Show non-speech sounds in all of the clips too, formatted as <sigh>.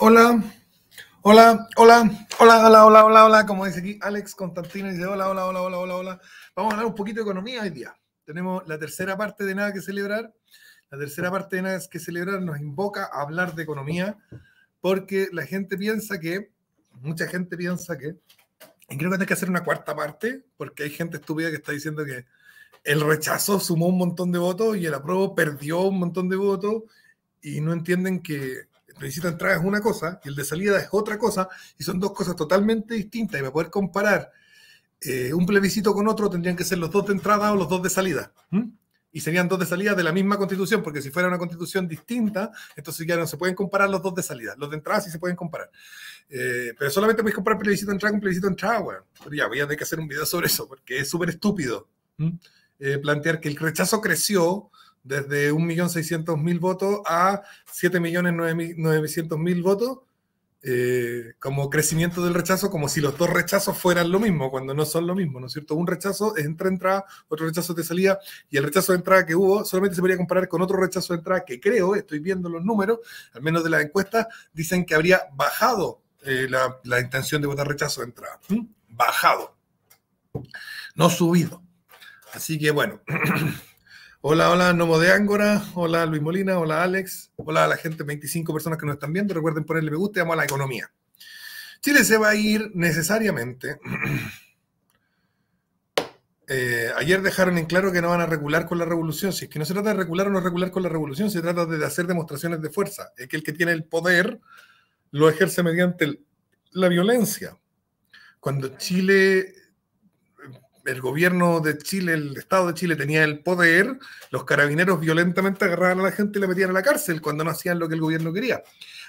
Hola, hola, hola, hola, hola, hola, hola, hola, como dice aquí Alex Constantino, dice hola, hola, hola, hola, hola, hola. Vamos a hablar un poquito de economía hoy día. Tenemos la tercera parte de Nada que Celebrar. La tercera parte de Nada que Celebrar nos invoca a hablar de economía porque la gente piensa que, mucha gente piensa que, y creo que hay que hacer una cuarta parte porque hay gente estúpida que está diciendo que el rechazo sumó un montón de votos y el apruebo perdió un montón de votos y no entienden que el plebiscito de entrada es una cosa y el de salida es otra cosa, y son dos cosas totalmente distintas. Y para poder comparar eh, un plebiscito con otro, tendrían que ser los dos de entrada o los dos de salida. Y serían dos de salida de la misma constitución, porque si fuera una constitución distinta, entonces ya no se pueden comparar los dos de salida. Los de entrada sí se pueden comparar. Eh, pero solamente puedes comparar plebiscito de entrada con plebiscito de entrada, bueno Pero ya, voy a tener que hacer un video sobre eso, porque es súper estúpido. Eh, plantear que el rechazo creció desde 1.600.000 votos a 7.900.000 votos, eh, como crecimiento del rechazo, como si los dos rechazos fueran lo mismo, cuando no son lo mismo, ¿no es cierto? Un rechazo es entra, entrada, otro rechazo de salida, y el rechazo de entrada que hubo solamente se podría comparar con otro rechazo de entrada que creo, estoy viendo los números, al menos de las encuestas, dicen que habría bajado eh, la, intención de votar rechazo de entrada. Bajado. No subido. Así que bueno. <clears throat> Hola, hola, Nomo de Ángora, hola Luis Molina, hola Alex, hola a la gente, 25 personas que nos están viendo, recuerden ponerle me gusta y vamos a la economía. Chile se va a ir necesariamente. <clears throat> Eh, ayer dejaron en claro que no van a regular con la revolución. Si es que no se trata de regular o no regular con la revolución, se trata de hacer demostraciones de fuerza. Es que el que tiene el poder lo ejerce mediante la violencia. Cuando Chile el gobierno de Chile, el Estado de Chile tenía el poder, los carabineros violentamente agarraban a la gente y la metían a la cárcel cuando no hacían lo que el gobierno quería.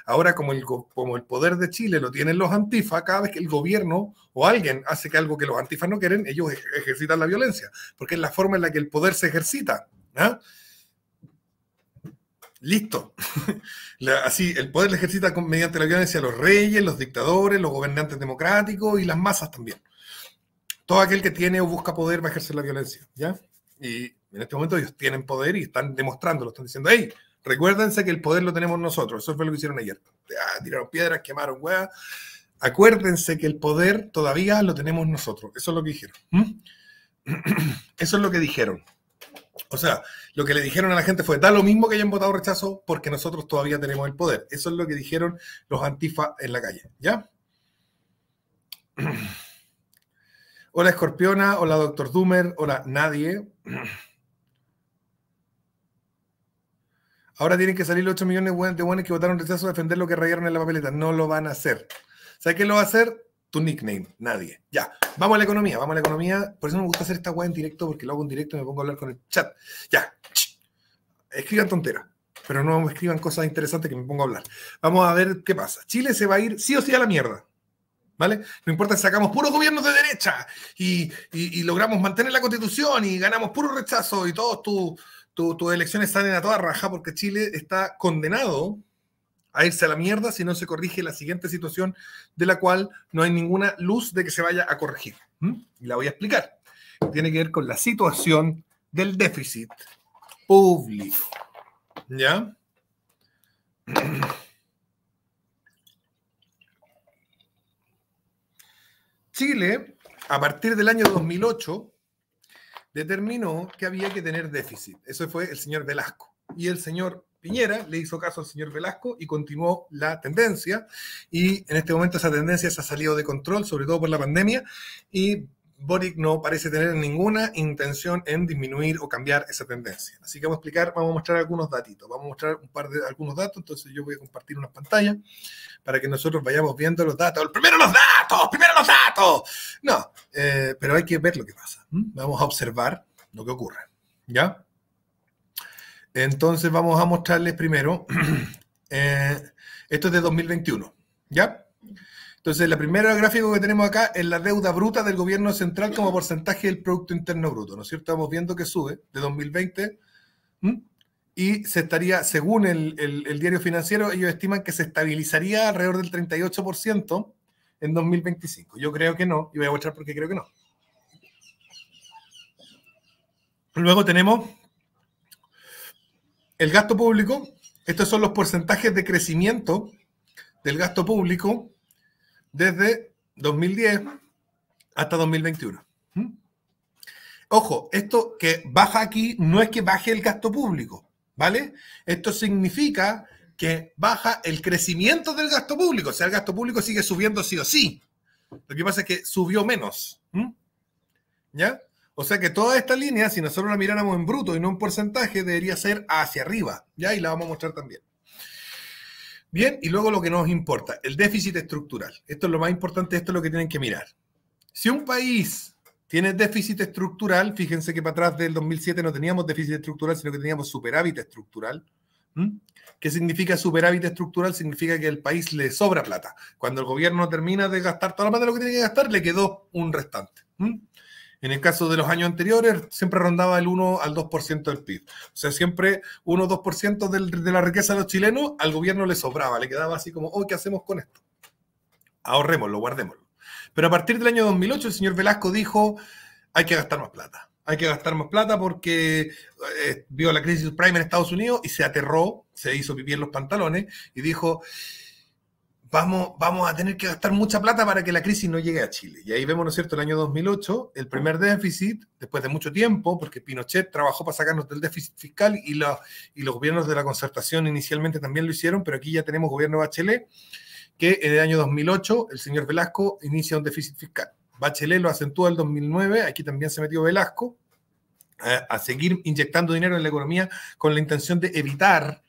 Ahora, como el, como el poder de Chile lo tienen los antifas, cada vez que el gobierno o alguien hace que algo que los antifas no quieren, ellos ejercitan la violencia, porque es la forma en la que el poder se ejercita. ¿ah? Listo. <laughs> así, el poder se ejercita mediante la violencia a los reyes, los dictadores, los gobernantes democráticos y las masas también todo aquel que tiene o busca poder va a ejercer la violencia, ¿ya? Y en este momento ellos tienen poder y están demostrándolo, están diciendo, hey, recuérdense que el poder lo tenemos nosotros, eso fue lo que hicieron ayer. tiraron piedras, quemaron hueá. Acuérdense que el poder todavía lo tenemos nosotros, eso es lo que dijeron. <clears throat> Eso es lo que dijeron. O sea, lo que le dijeron a la gente fue, da lo mismo que hayan votado rechazo porque nosotros todavía tenemos el poder. Eso es lo que dijeron los antifa en la calle, ¿ya? <clears throat> Hola Escorpiona, hola Doctor Doomer, hola nadie. Ahora tienen que salir los 8 millones de buenos que votaron rechazo a defender lo que rayaron en la papeleta. No lo van a hacer. ¿Sabes qué lo va a hacer? Tu nickname, nadie. Ya, vamos a la economía, vamos a la economía. Por eso me gusta hacer esta web en directo, porque lo hago en directo y me pongo a hablar con el chat. Ya, escriban tonteras, pero no escriban cosas interesantes que me pongo a hablar. Vamos a ver qué pasa. Chile se va a ir sí o sí a la mierda. ¿Vale? No importa si sacamos puros gobiernos de derecha y, logramos mantener la constitución y ganamos puro rechazo y todas tus tu, elecciones salen a toda raja porque Chile está condenado a irse a la mierda si no se corrige la siguiente situación de la cual no hay ninguna luz de que se vaya a corregir. Y la voy a explicar. Tiene que ver con la situación del déficit público. ¿Ya? <clears throat> Chile, a partir del año 2008, determinó que había que tener déficit. Eso fue el señor Velasco. Y el señor Piñera le hizo caso al señor Velasco y continuó la tendencia. Y en este momento esa tendencia se ha salido de control, sobre todo por la pandemia, y Boric no parece tener ninguna intención en disminuir o cambiar esa tendencia. Así que vamos a explicar, vamos a mostrar algunos datitos, vamos a mostrar un par de algunos datos, entonces yo voy a compartir una pantalla para que nosotros vayamos viendo los datos. Primero los datos, primero los datos. No, eh, pero hay que ver lo que pasa. Vamos a observar lo que ocurre. ¿Ya? Entonces vamos a mostrarles primero, <clears throat> eh, esto es de 2021, ¿ya? Entonces, el primer gráfico que tenemos acá es la deuda bruta del gobierno central como porcentaje del Producto Interno Bruto, ¿no es cierto? Estamos viendo que sube de 2020 y se estaría, según el, el, diario financiero, ellos estiman que se estabilizaría alrededor del 38% en 2025. Yo creo que no, y voy a mostrar por qué creo que no. Luego tenemos el gasto público. Estos son los porcentajes de crecimiento del gasto público desde 2010 hasta 2021. ¿Mm? Ojo, esto que baja aquí no es que baje el gasto público, ¿vale? Esto significa que baja el crecimiento del gasto público, o sea, el gasto público sigue subiendo sí o sí. Lo que pasa es que subió menos. ¿Mm? ¿Ya? O sea que toda esta línea, si nosotros la miráramos en bruto y no en porcentaje, debería ser hacia arriba. ¿Ya? Y la vamos a mostrar también. Bien, y luego lo que nos importa, el déficit estructural. Esto es lo más importante, esto es lo que tienen que mirar. Si un país tiene déficit estructural, fíjense que para atrás del 2007 no teníamos déficit estructural, sino que teníamos superávit estructural. ¿Qué significa superávit estructural? Significa que el país le sobra plata. Cuando el gobierno termina de gastar toda la plata lo que tiene que gastar, le quedó un restante. En el caso de los años anteriores, siempre rondaba el 1 al 2% del PIB. O sea, siempre 1 o 2% de la riqueza de los chilenos al gobierno le sobraba, le quedaba así como, oh, ¿qué hacemos con esto? Ahorrémoslo, guardémoslo. Pero a partir del año 2008, el señor Velasco dijo, hay que gastar más plata. Hay que gastar más plata porque eh, vio la crisis subprime en Estados Unidos y se aterró, se hizo vivir los pantalones y dijo, vamos, vamos a tener que gastar mucha plata para que la crisis no llegue a Chile. Y ahí vemos, ¿no es cierto?, el año 2008, el primer déficit, después de mucho tiempo, porque Pinochet trabajó para sacarnos del déficit fiscal y, los, y los gobiernos de la concertación inicialmente también lo hicieron, pero aquí ya tenemos gobierno Bachelet, que en el año 2008 el señor Velasco inicia un déficit fiscal. Bachelet lo acentúa el 2009, aquí también se metió Velasco, a, eh, a seguir inyectando dinero en la economía con la intención de evitar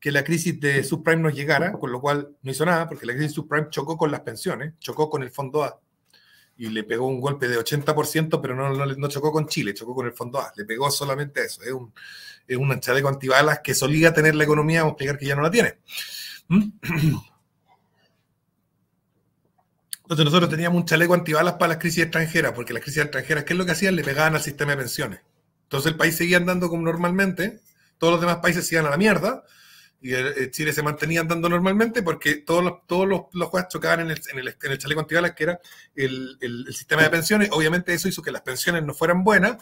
que la crisis de subprime nos llegara, con lo cual no hizo nada, porque la crisis subprime chocó con las pensiones, chocó con el Fondo A y le pegó un golpe de 80%, pero no, no, chocó con Chile, chocó con el Fondo A, le pegó solamente eso. Es un, chaleco antibalas que solía tener la economía, vamos a explicar que ya no la tiene. <clears throat> Entonces nosotros teníamos un chaleco antibalas para las crisis extranjeras, porque las crisis extranjeras, ¿qué es lo que hacían? Le pegaban al sistema de pensiones. Entonces el país seguía andando como normalmente, todos los demás países se iban a la mierda, y eh, eh, Chile se mantenía andando normalmente porque todos los, todos los, jueces chocaban en el, chaleco antibalas, que era el, el, sistema de pensiones. Obviamente eso hizo que las pensiones no fueran buenas,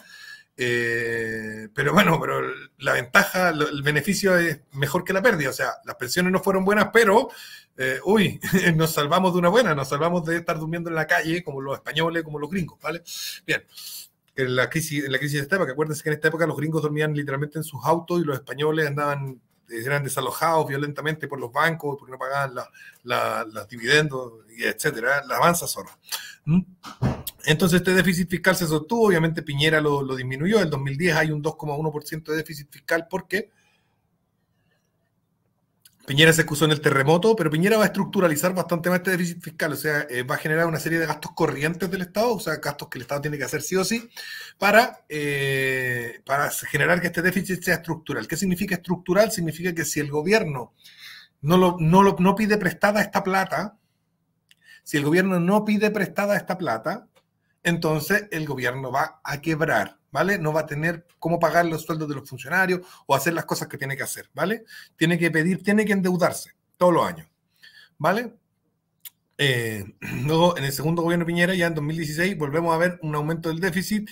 eh, pero bueno, pero la ventaja, el beneficio es mejor que la pérdida. O sea, las pensiones no fueron buenas, pero, uy, <laughs> nos salvamos de una buena, nos salvamos de estar durmiendo en la calle como los españoles, como los gringos, ¿vale? Bien en la crisis, en la crisis de esta época. Acuérdense que en esta época los gringos dormían literalmente en sus autos y los españoles andaban eh, eran desalojados violentamente por los bancos porque no pagaban los dividendos, y etcétera, la avanza solo. ¿Mm? Entonces este déficit fiscal se sostuvo, obviamente Piñera lo, lo disminuyó, en el 2010 hay un 2,1% de déficit fiscal ¿Por qué? Piñera se excusó en el terremoto, pero Piñera va a estructuralizar bastante más este déficit fiscal, o sea, eh, va a generar una serie de gastos corrientes del Estado, o sea, gastos que el Estado tiene que hacer sí o sí, para, eh, para generar que este déficit sea estructural. ¿Qué significa estructural? Significa que si el gobierno no, lo, no pide prestada esta plata, si el gobierno no pide prestada esta plata, entonces el gobierno va a quebrar. ¿vale? No va a tener cómo pagar los sueldos de los funcionarios o hacer las cosas que tiene que hacer, ¿vale? Tiene que pedir, tiene que endeudarse todos los años, ¿vale? Eh, <clears throat> luego, en el segundo gobierno de Piñera, ya en 2016, volvemos a ver un aumento del déficit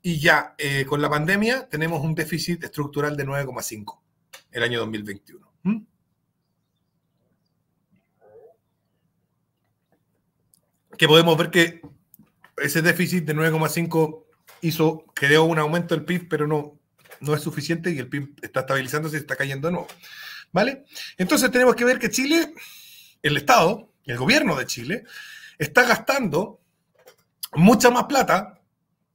y ya eh, con la pandemia tenemos un déficit estructural de 9,5 el año 2021. ¿Mm? Que podemos ver que ese déficit de 9,5 hizo, creó un aumento del PIB, pero no, no es suficiente y el PIB está estabilizándose y está cayendo de nuevo. ¿Vale? Entonces tenemos que ver que Chile, el Estado, el gobierno de Chile, está gastando mucha más plata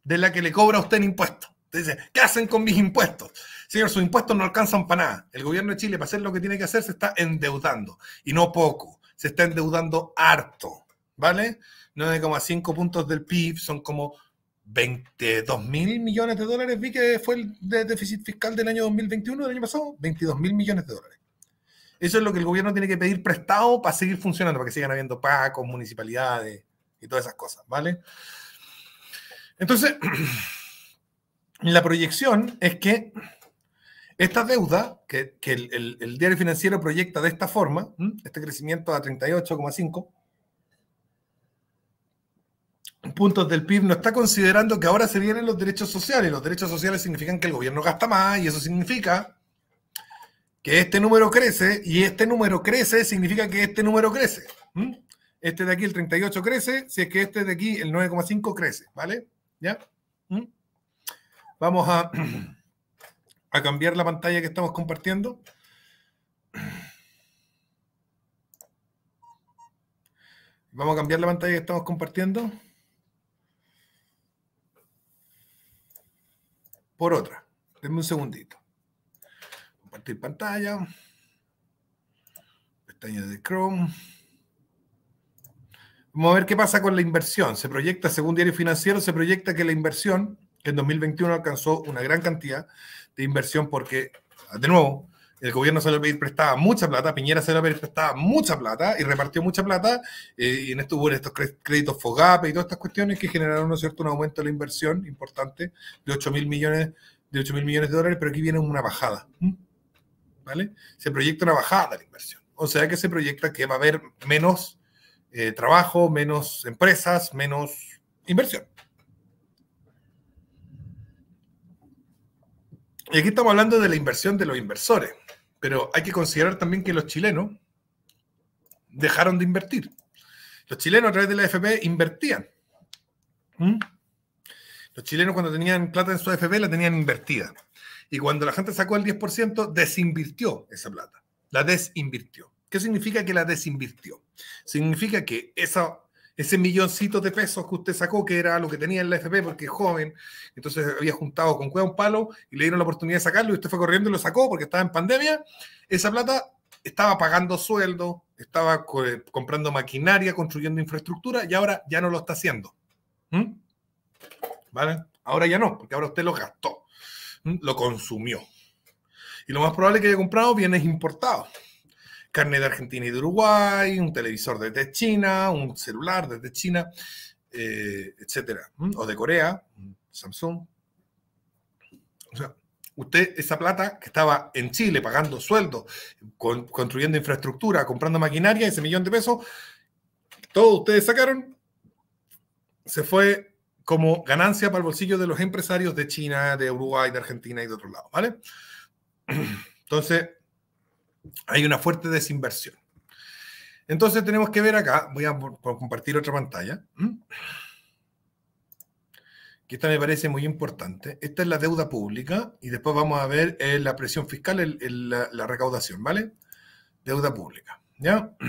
de la que le cobra a usted en impuestos. Dice, ¿qué hacen con mis impuestos? Señor, sus impuestos no alcanzan para nada. El gobierno de Chile, para hacer lo que tiene que hacer, se está endeudando. Y no poco, se está endeudando harto. ¿Vale? 9,5 puntos del PIB son como 22 mil millones de dólares, vi que fue el déficit fiscal del año 2021, del año pasado, 22 mil millones de dólares. Eso es lo que el gobierno tiene que pedir prestado para seguir funcionando, para que sigan habiendo pacos, municipalidades y todas esas cosas, ¿vale? Entonces, <clears throat> la proyección es que esta deuda que, el, diario financiero proyecta de esta forma, este crecimiento a 38,5, puntos del PIB no está considerando que ahora se vienen los derechos sociales. Los derechos sociales significan que el gobierno gasta más y eso significa que este número crece y este número crece significa que este número crece. Este de aquí, el 38, crece, si es que este de aquí, el 9,5, crece, ¿vale? ¿Ya? Vamos a, <clears throat> a cambiar la pantalla que estamos compartiendo. Vamos a cambiar la pantalla que estamos compartiendo. por otra. Denme un segundito. Compartir pantalla. Pestaña de Chrome. Vamos a ver qué pasa con la inversión. Se proyecta, según Diario Financiero, se proyecta que la inversión, que en 2021 alcanzó una gran cantidad de inversión porque, de nuevo, el gobierno salió a pedir prestada mucha plata, Piñera salió a prestaba mucha plata y repartió mucha plata. Eh, y en esto hubo estos créditos FOGAP y todas estas cuestiones que generaron ¿no cierto? un aumento de la inversión importante de 8 mil millones, de millones de dólares, pero aquí viene una bajada. ¿Vale? Se proyecta una bajada de la inversión. O sea que se proyecta que va a haber menos eh, trabajo, menos empresas, menos inversión. Y aquí estamos hablando de la inversión de los inversores. Pero hay que considerar también que los chilenos dejaron de invertir. Los chilenos a través de la AFP invertían. ¿Mm? Los chilenos cuando tenían plata en su AFP la tenían invertida. Y cuando la gente sacó el 10%, desinvirtió esa plata. La desinvirtió. ¿Qué significa que la desinvirtió? Significa que esa ese milloncito de pesos que usted sacó, que era lo que tenía en la FP porque es joven, entonces había juntado con cueva un palo y le dieron la oportunidad de sacarlo y usted fue corriendo y lo sacó porque estaba en pandemia, esa plata estaba pagando sueldo, estaba eh, comprando maquinaria, construyendo infraestructura y ahora ya no lo está haciendo. ¿Mm? ¿Vale? Ahora ya no, porque ahora usted lo gastó, ¿Mm? lo consumió. Y lo más probable que haya comprado bienes importados carne de Argentina y de Uruguay, un televisor desde China, un celular desde China, eh, etcétera, o de Corea, Samsung. O sea, usted esa plata que estaba en Chile pagando sueldos, construyendo infraestructura, comprando maquinaria, ese millón de pesos, todo ustedes sacaron, se fue como ganancia para el bolsillo de los empresarios de China, de Uruguay, de Argentina y de otro lado, ¿vale? <clears throat> Entonces, hay una fuerte desinversión. Entonces tenemos que ver acá, voy a compartir otra pantalla, que esta me parece muy importante. Esta es la deuda pública y después vamos a ver eh, la presión fiscal, la, la, recaudación, ¿vale? Deuda pública, ¿ya? <clears throat>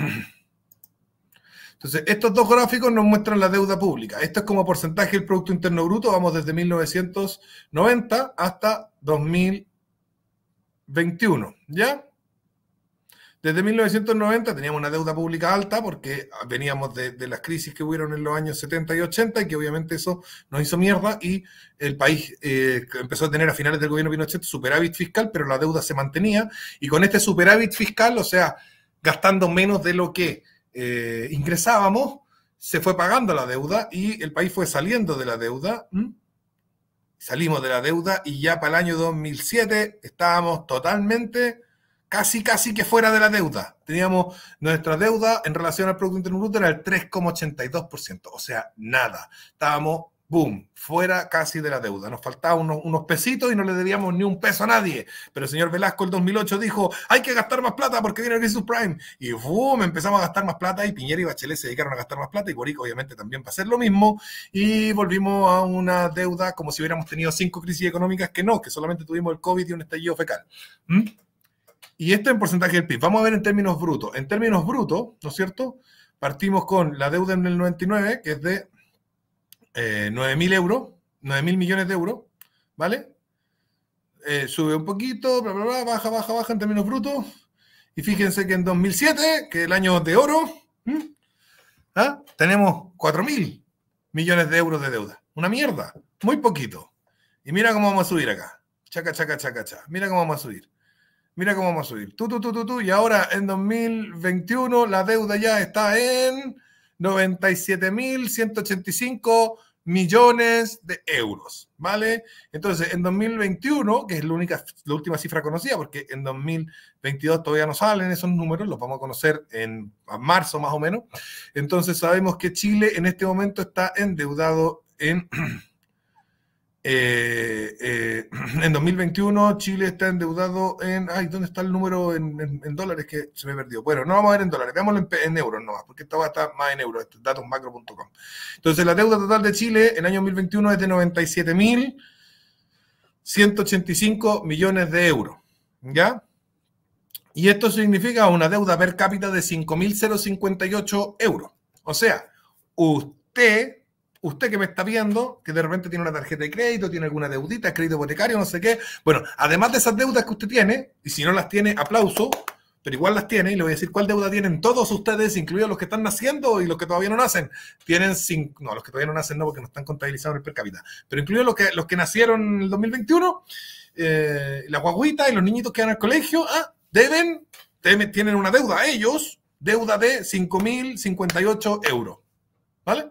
Entonces, estos dos gráficos nos muestran la deuda pública. Esto es como porcentaje del Producto Interno Bruto, vamos desde 1990 hasta 2021, ¿ya? Desde 1990 teníamos una deuda pública alta porque veníamos de, las crisis que hubieron en los años 70 y 80 y que obviamente eso nos hizo mierda y el país eh, empezó a tener a finales del gobierno Pinochet superávit fiscal, pero la deuda se mantenía y con este superávit fiscal, o sea, gastando menos de lo que eh, ingresábamos, se fue pagando la deuda y el país fue saliendo de la deuda. Salimos de la deuda y ya para el año 2007 estábamos totalmente casi, casi que fuera de la deuda. Teníamos nuestra deuda en relación al Producto Interno Bruto era el 3,82%, o sea, nada. Estábamos, boom, fuera casi de la deuda. Nos faltaban unos, pesitos y no le debíamos ni un peso a nadie. Pero el señor Velasco el 2008 dijo, hay que gastar más plata porque viene el crisis prime Y boom, empezamos a gastar más plata y Piñera y Bachelet se dedicaron a gastar más plata y Boric obviamente también va a hacer lo mismo. Y volvimos a una deuda como si hubiéramos tenido cinco crisis económicas que no, que solamente tuvimos el COVID y un estallido fecal. ¿Mm? Y esto en porcentaje del PIB. Vamos a ver en términos brutos. En términos brutos, ¿no es cierto? Partimos con la deuda en el 99, que es de 9.000 eh, euros, 9.000 millones de euros, ¿vale? Eh, sube un poquito, bla, bla, bla, baja, baja, baja en términos brutos. Y fíjense que en 2007, que es el año de oro, ¿Ah? tenemos 4.000 millones de euros de deuda. Una mierda, muy poquito. Y mira cómo vamos a subir acá. Chaca, chaca, chaca, chaca. Mira cómo vamos a subir. Mira cómo vamos a subir. Tú, tú, tú, tú, tú. Y ahora en 2021 la deuda ya está en 97.185 millones de euros, ¿vale? Entonces, en 2021, que es la única, la última cifra conocida, porque en 2022 todavía no salen esos números, los vamos a conocer en marzo más o menos. Entonces, sabemos que Chile en este momento está endeudado en <clears throat> Eh, eh, <clears throat> en 2021 Chile está endeudado en... Ay, ¿dónde está el número en, dólares que se me perdió? Bueno, no vamos a ver en dólares, veámoslo en, euros no. porque esta va a estar más en euros, datosmacro.com. Entonces, la deuda total de Chile en año 2021 es de 97.185 millones de euros. ¿Ya? Y esto significa una deuda per cápita de 5.058 euros. O sea, usted usted que me está viendo, que de repente tiene una tarjeta de crédito, tiene alguna deudita, crédito hipotecario, no sé qué. Bueno, además de esas deudas que usted tiene, y si no las tiene, aplauso, pero igual las tiene, y le voy a decir cuál deuda tienen todos ustedes, incluidos los que están naciendo y los que todavía no nacen. Tienen cinco, no, los que todavía no nacen no, porque no están contabilizados en el per cápita, pero incluidos los que, los que nacieron en el 2021, eh, la guaguita y los niñitos que van al colegio, ah, deben, tienen una deuda ellos, deuda de 5.058 euros. ¿Vale?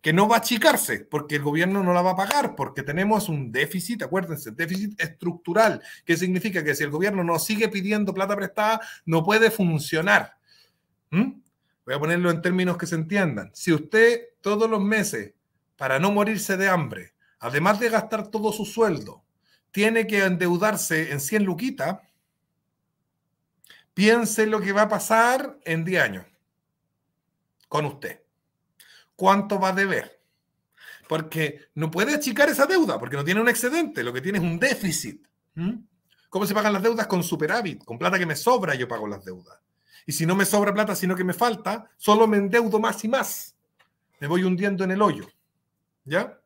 que no va a achicarse porque el gobierno no la va a pagar, porque tenemos un déficit, acuérdense, déficit estructural, que significa que si el gobierno no sigue pidiendo plata prestada, no puede funcionar. ¿Mm? Voy a ponerlo en términos que se entiendan. Si usted todos los meses, para no morirse de hambre, además de gastar todo su sueldo, tiene que endeudarse en 100 luquitas, piense lo que va a pasar en 10 años con usted cuánto va a deber. Porque no puede achicar esa deuda, porque no tiene un excedente, lo que tiene es un déficit. ¿Cómo se pagan las deudas? Con superávit, con plata que me sobra yo pago las deudas. Y si no me sobra plata, sino que me falta, solo me endeudo más y más. Me voy hundiendo en el hoyo. ¿Ya?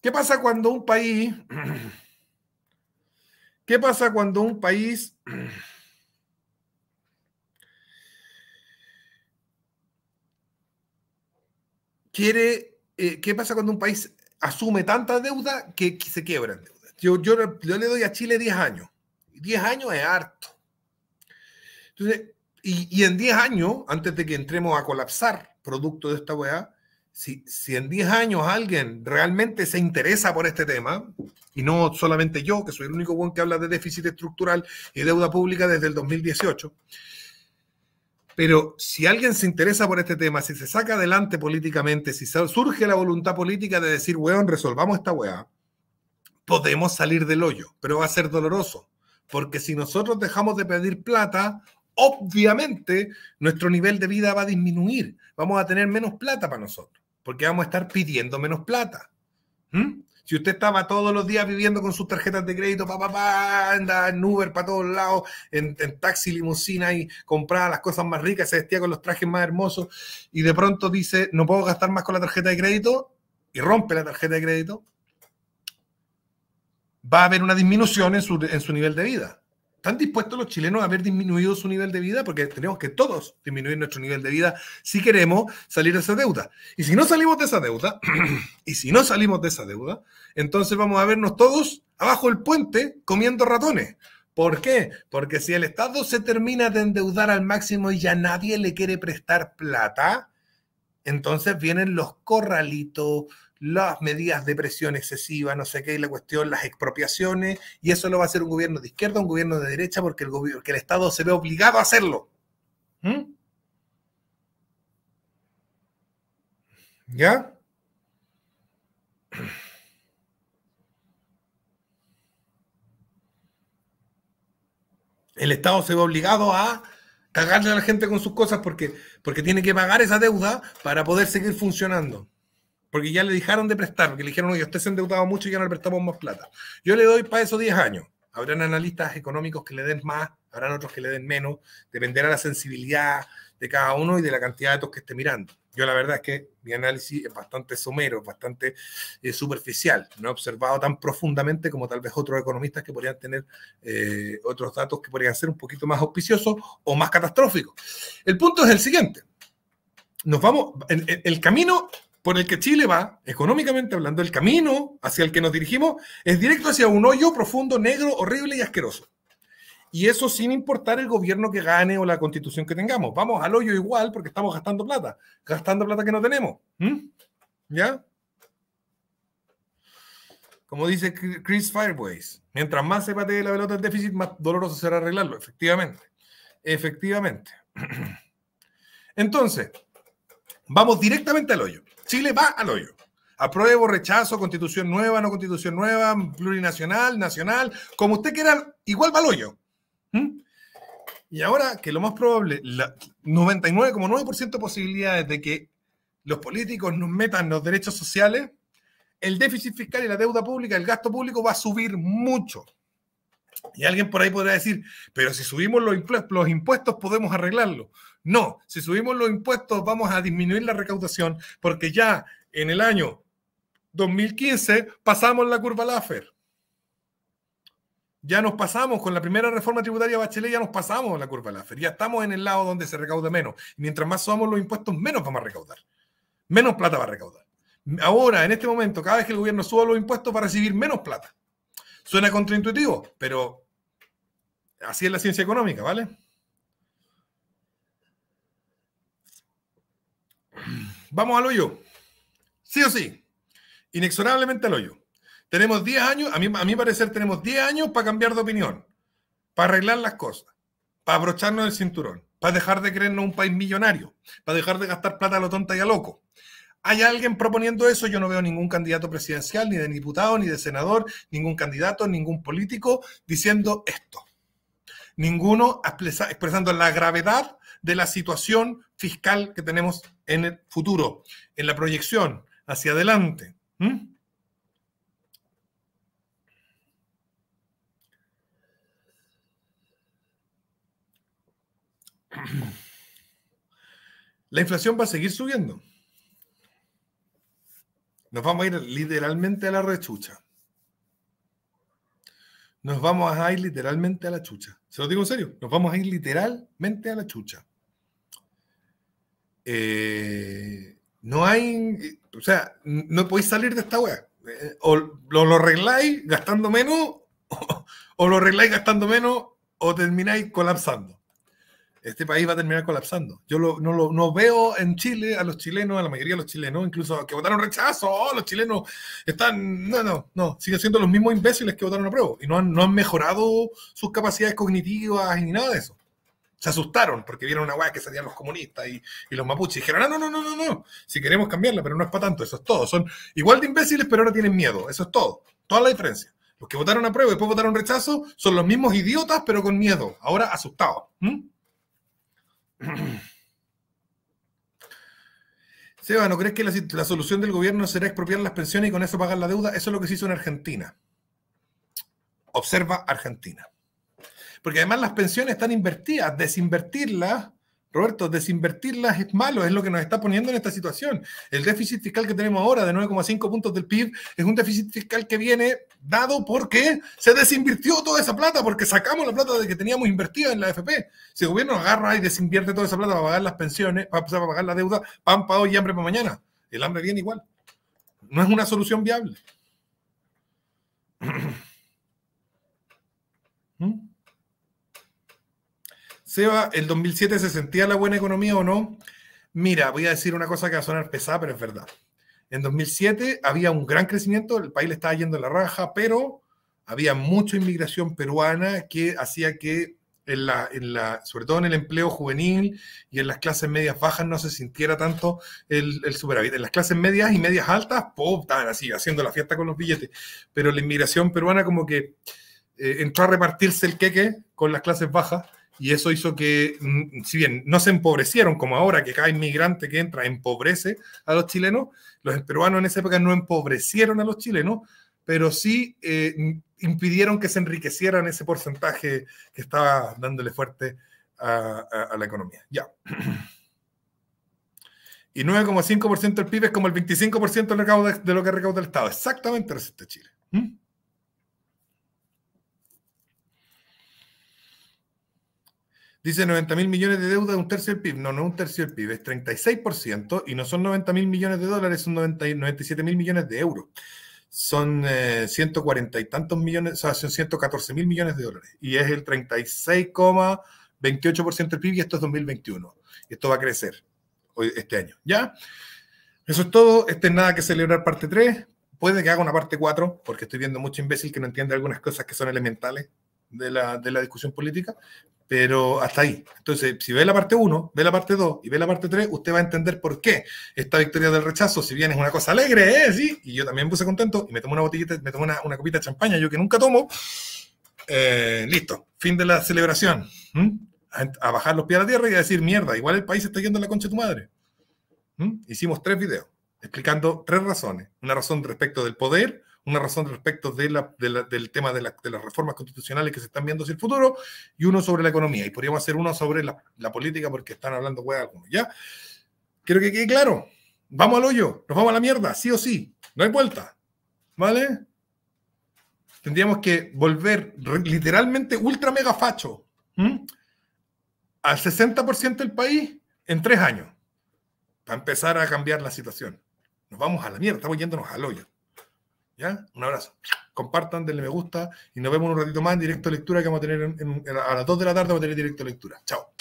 ¿Qué pasa cuando un país... <clears throat> ¿Qué pasa cuando un país... <clears throat> quiere, eh, ¿qué pasa cuando un país asume tanta deuda que, se quiebra. Yo, yo, le doy a Chile 10 años. 10 años es harto. y, en 10 años, antes de que entremos a colapsar producto de esta OEA, si, si, en 10 años alguien realmente se interesa por este tema, y no solamente yo, que soy el único buen que habla de déficit estructural y deuda pública desde el 2018, pero si alguien se interesa por este tema, si se saca adelante políticamente, si surge la voluntad política de decir, weón, resolvamos esta weá, podemos salir del hoyo, pero va a ser doloroso. Porque si nosotros dejamos de pedir plata, obviamente nuestro nivel de vida va a disminuir. Vamos a tener menos plata para nosotros, porque vamos a estar pidiendo menos plata. ¿Mm? Si usted estaba todos los días viviendo con sus tarjetas de crédito, pa, pa, pa, anda en Uber para todos lados, en, taxi, limusina y compraba las cosas más ricas, se vestía con los trajes más hermosos y de pronto dice, no puedo gastar más con la tarjeta de crédito y rompe la tarjeta de crédito, va a haber una disminución en su, en su nivel de vida. ¿Están dispuestos los chilenos a haber disminuido su nivel de vida? Porque tenemos que todos disminuir nuestro nivel de vida si queremos salir de esa deuda. Y si no salimos de esa deuda, <clears throat> y si no salimos de esa deuda, entonces vamos a vernos todos abajo del puente comiendo ratones. ¿Por qué? Porque si el Estado se termina de endeudar al máximo y ya nadie le quiere prestar plata, entonces vienen los corralitos, las medidas de presión excesiva, no sé qué, es la cuestión, las expropiaciones, y eso lo va a hacer un gobierno de izquierda, un gobierno de derecha, porque el, gobierno, el Estado se ve obligado a hacerlo. ¿Mm? ¿Ya? El Estado se ve obligado a cagarle a la gente con sus cosas porque, porque tiene que pagar esa deuda para poder seguir funcionando porque ya le dejaron de prestar, porque le dijeron, oye, usted se ha endeudado mucho y ya no le prestamos más plata. Yo le doy para esos 10 años. Habrán analistas económicos que le den más, habrán otros que le den menos, dependerá la sensibilidad de cada uno y de la cantidad de datos que esté mirando. Yo la verdad es que mi análisis es bastante somero, bastante eh, superficial. No he observado tan profundamente como tal vez otros economistas que podrían tener eh, otros datos que podrían ser un poquito más auspiciosos o más catastróficos. El punto es el siguiente. Nos vamos, el camino por el que Chile va, económicamente hablando, el camino hacia el que nos dirigimos es directo hacia un hoyo profundo, negro, horrible y asqueroso. Y eso sin importar el gobierno que gane o la constitución que tengamos. Vamos al hoyo igual porque estamos gastando plata, gastando plata que no tenemos. ¿Ya? Como dice Chris Fireways, mientras más se patee la pelota el déficit, más doloroso será arreglarlo. Efectivamente. Efectivamente. <clears throat> Entonces, vamos directamente al hoyo. Chile va al hoyo. Apruebo, rechazo, constitución nueva, no constitución nueva, plurinacional, nacional, como usted quiera, igual va al hoyo. ¿Mm? Y ahora que lo más probable, 99,9% de posibilidades de que los políticos nos metan los derechos sociales, el déficit fiscal y la deuda pública, el gasto público va a subir mucho. Y alguien por ahí podrá decir, pero si subimos los impuestos podemos arreglarlo. No, si subimos los impuestos vamos a disminuir la recaudación porque ya en el año 2015 pasamos la curva Laffer. Ya nos pasamos, con la primera reforma tributaria Bachelet ya nos pasamos la curva Laffer. Ya estamos en el lado donde se recauda menos. mientras más subamos los impuestos, menos vamos a recaudar. Menos plata va a recaudar. Ahora, en este momento, cada vez que el gobierno suba los impuestos va a recibir menos plata. Suena contraintuitivo, pero así es la ciencia económica, ¿vale? Vamos al hoyo. Sí o sí. Inexorablemente al hoyo. Tenemos 10 años, a mí, mi parecer tenemos 10 años para cambiar de opinión, para arreglar las cosas, para abrocharnos el cinturón, para dejar de creernos un país millonario, para dejar de gastar plata a lo tonta y a loco. ¿Hay alguien proponiendo eso? Yo no veo ningún candidato presidencial, ni de diputado, ni de senador, ningún candidato, ningún político diciendo esto. Ninguno expresando la gravedad de la situación fiscal que tenemos en el futuro, en la proyección hacia adelante. ¿Mm? La inflación va a seguir subiendo. Nos vamos a ir literalmente a la rechucha. Nos vamos a ir literalmente a la chucha. Se lo digo en serio, nos vamos a ir literalmente a la chucha. Eh, no hay, o sea, no podéis salir de esta web eh, O lo, arregláis gastando menos, <laughs> o, lo arregláis gastando menos, o termináis colapsando. Este país va a terminar colapsando. Yo no, lo, no veo en Chile a los chilenos, a la mayoría de los chilenos, incluso que votaron rechazo, oh, los chilenos están, no, no, no, siguen siendo los mismos imbéciles que votaron a prueba y no han, no han mejorado sus capacidades cognitivas ni nada de eso se asustaron porque vieron una weá que salían los comunistas y, los mapuches. dijeron, ah, no, no, no, no, no, si queremos cambiarla, pero no es para tanto, eso es todo. Son igual de imbéciles, pero ahora tienen miedo. Eso es todo. Toda la diferencia. Los que votaron a prueba y después votaron rechazo son los mismos idiotas, pero con miedo. Ahora asustados. <clears throat> Seba, ¿no crees que la, solución del gobierno será expropiar las pensiones y con eso pagar la deuda? Eso es lo que se hizo en Argentina. Observa Argentina. Porque además las pensiones están invertidas. Desinvertirlas, Roberto, desinvertirlas es malo, es lo que nos está poniendo en esta situación. El déficit fiscal que tenemos ahora de 9,5 puntos del PIB es un déficit fiscal que viene dado porque se desinvirtió toda esa plata, porque sacamos la plata de que teníamos invertida en la AFP. Si el gobierno agarra y desinvierte toda esa plata para pagar las pensiones, para, pagar la deuda, pan para hoy y hambre para mañana. El hambre viene igual. No es una solución viable. <clears throat> ¿Mm? Seba, ¿el 2007 se sentía la buena economía o no? Mira, voy a decir una cosa que va a sonar pesada, pero es verdad. En 2007 había un gran crecimiento, el país le estaba yendo a la raja, pero había mucha inmigración peruana que hacía que, en la, en la, sobre todo en el empleo juvenil y en las clases medias bajas, no se sintiera tanto el, el superávit. En las clases medias y medias altas, ¡pum! estaban así, haciendo la fiesta con los billetes. Pero la inmigración peruana como que eh, entró a repartirse el queque con las clases bajas y eso hizo que, mm, si bien no se empobrecieron como ahora, que cada inmigrante que entra empobrece a los chilenos, los peruanos en esa época no empobrecieron a los chilenos, pero sí eh, mm, impidieron que se enriquecieran ese porcentaje que estaba dándole fuerte a, la economía. Ya. Y 9,5% del PIB es como el 25% de lo que recauda el Estado. Exactamente, resiste Chile. ¿Mm? Dice 90 mil millones de deuda, un tercio del PIB. No, no es un tercio del PIB, es 36% y no son 90 mil millones de dólares, son 90, 97 mil millones de euros. Son 140 eh, y tantos millones, o sea, son 114 mil millones de dólares. Y es el 36,28% del PIB y esto es 2021. Esto va a crecer hoy, este año. ¿Ya? Eso es todo. Este es nada que celebrar parte 3. Puede que haga una parte 4 porque estoy viendo mucho imbécil que no entiende algunas cosas que son elementales de la, discusión política, pero hasta ahí. Entonces, si ve la parte 1, ve la parte 2 y ve la parte 3, usted va a entender por qué esta victoria del rechazo, si bien es una cosa alegre, ¿eh? Y yo también puse contento y me tomé una botellita, me tomé una, una copita de champaña, yo que nunca tomo. Eh, listo, fin de la celebración. A, bajar los pies a la tierra y a decir, mierda, igual el país está yendo a la concha de tu madre. Hicimos tres videos explicando tres razones. Una razón respecto del poder, una razón respecto del tema de, las reformas constitucionales que se están viendo hacia el futuro y uno sobre la economía. Y podríamos hacer uno sobre la, política porque están hablando hueá algunos, ¿ya? Quiero que quede claro. Vamos al hoyo, nos vamos a la mierda, sí o sí. No hay vuelta, ¿vale? Tendríamos que volver literalmente ultra mega facho al 60% del país en tres años para empezar a cambiar la situación. Nos vamos a la mierda, estamos yéndonos al hoyo. ¿Ya? Un abrazo. Compartan, denle me gusta y nos vemos un ratito más en directo lectura que vamos a tener a las 2 de la tarde. Vamos a tener directo lectura. Chao.